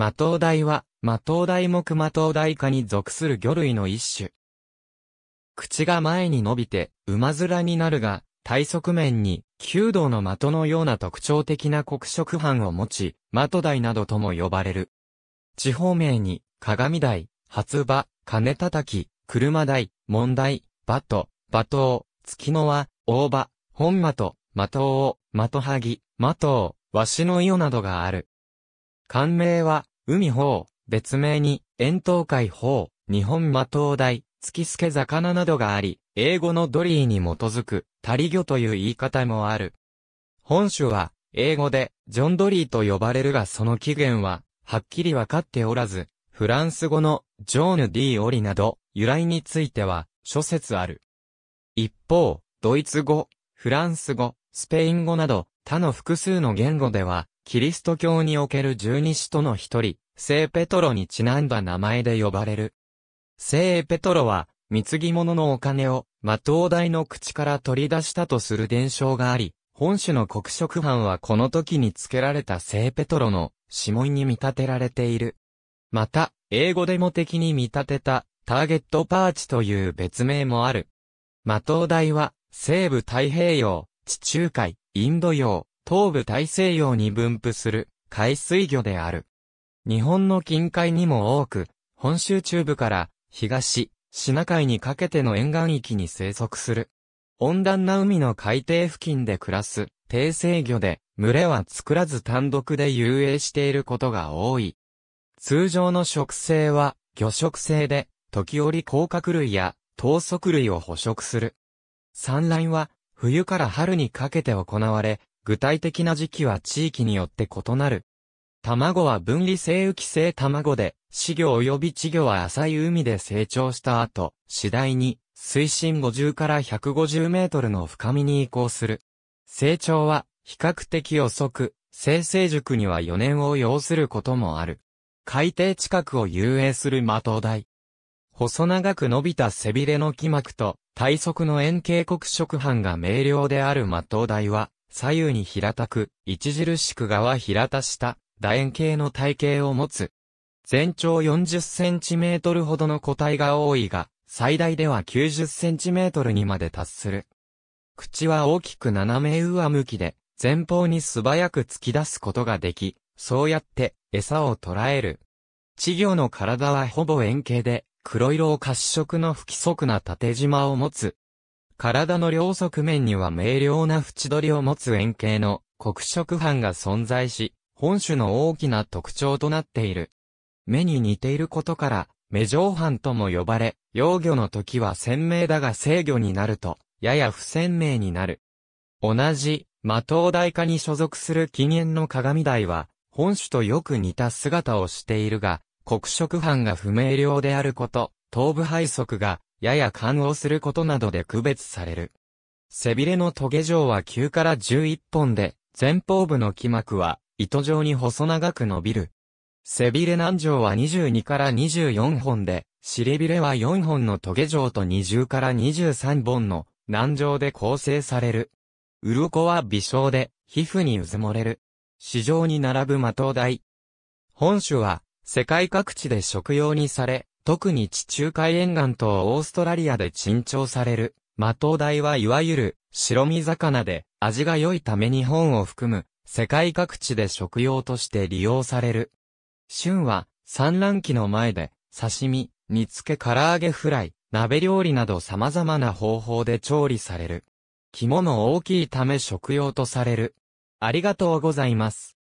マトウダイは、マトウダイ目マトウダイ科に属する魚類の一種。口が前に伸びて、馬面になるが、体側面に、弓道の的のような特徴的な黒色斑を持ち、マトダイなどとも呼ばれる。地方名に、鏡台、初馬、金叩き、車台、問題、バト、馬頭、月の輪、大場、本的、的を、的はぎ、的を、わしのよなどがある。官名は、海法、別名に、円筒海法、日本魔灯台、月助魚などがあり、英語のドリーに基づく、タリ魚という言い方もある。本種は、英語で、ジョンドリーと呼ばれるがその起源は、はっきりわかっておらず、フランス語の、ジョーヌ・ディ・オリなど、由来については、諸説ある。一方、ドイツ語、フランス語、スペイン語など、他の複数の言語では、キリスト教における十二使徒の一人、聖ペトロにちなんだ名前で呼ばれる。聖ペトロは、貢ぎ物のお金を、魔ダイの口から取り出したとする伝承があり、本種の黒色藩はこの時に付けられた聖ペトロの指紋に見立てられている。また、英語でも的に見立てた、ターゲットパーチという別名もある。魔ダイは、西部太平洋、地中海、インド洋、東部大西洋に分布する海水魚である。日本の近海にも多く、本州中部から東、シナ海にかけての沿岸域に生息する。温暖な海の海底付近で暮らす、低生魚で、群れは作らず単独で遊泳していることが多い。通常の食性は、魚食性で、時折甲殻類や、等足類を捕食する。産卵は、冬から春にかけて行われ、具体的な時期は地域によって異なる。卵は分離性浮き性卵で、飼魚及び稚魚は浅い海で成長した後、次第に水深50から150メートルの深みに移行する。成長は比較的遅く、生成塾には4年を要することもある。海底近くを遊泳するマトウダイ。細長く伸びた背びれの木膜と、体側の円形黒色斑が明瞭であるマトウダイは、左右に平たく、著しく側平たした楕円形の体型を持つ。全長40センチメートルほどの個体が多いが、最大では90センチメートルにまで達する。口は大きく斜め上向きで、前方に素早く突き出すことができ、そうやって餌を捕らえる。稚魚の体はほぼ円形で、黒色を褐色の不規則な縦縞を持つ。体の両側面には明瞭な縁取りを持つ円形の黒色斑が存在し、本種の大きな特徴となっている。目に似ていることから、目上斑とも呼ばれ、幼魚の時は鮮明だが制魚になると、やや不鮮明になる。同じ、魔頭大科に所属する禁煙の鏡台は、本種とよく似た姿をしているが、黒色斑が不明瞭であること、頭部背側がやや勘をすることなどで区別される。背びれのトゲ状は9から11本で、前方部の気膜は糸状に細長く伸びる。背びれ軟状は22から24本で、尻びれは4本のトゲ状と20から23本の軟状で構成される。鱗は微小で、皮膚にうずもれる。市場に並ぶ的台。本種は、世界各地で食用にされ、特に地中海沿岸とオーストラリアで珍重される。マトウダイはいわゆる白身魚で味が良いため日本を含む世界各地で食用として利用される。旬は産卵期の前で刺身、煮付け唐揚げフライ、鍋料理など様々な方法で調理される。肝の大きいため食用とされる。ありがとうございます。